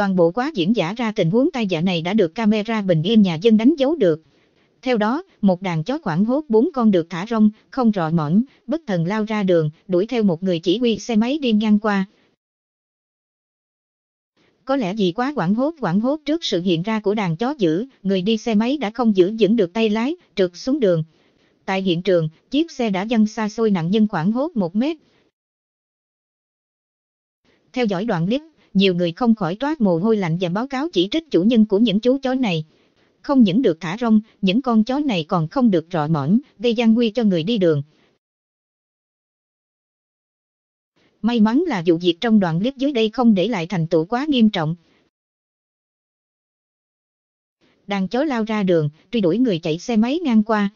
Toàn bộ quá diễn giả ra tình huống tai dạ này đã được camera bình yên nhà dân đánh dấu được. Theo đó, một đàn chó khoảng hốt bốn con được thả rong, không rọ mõm, bất thần lao ra đường, đuổi theo một người chỉ huy xe máy đi ngang qua. Có lẽ vì quá quảng hốt quảng hốt trước sự hiện ra của đàn chó dữ, người đi xe máy đã không giữ vững được tay lái, trượt xuống đường. Tại hiện trường, chiếc xe đã dâng xa xôi nạn nhân khoảng hốt một mét. Theo dõi đoạn clip, nhiều người không khỏi toát mồ hôi lạnh và báo cáo chỉ trích chủ nhân của những chú chó này. Không những được thả rong, những con chó này còn không được rọ mõm, gây gian nguy cho người đi đường. May mắn là vụ việc trong đoạn clip dưới đây không để lại thành tựu quá nghiêm trọng. Đàn chó lao ra đường, truy đuổi người chạy xe máy ngang qua.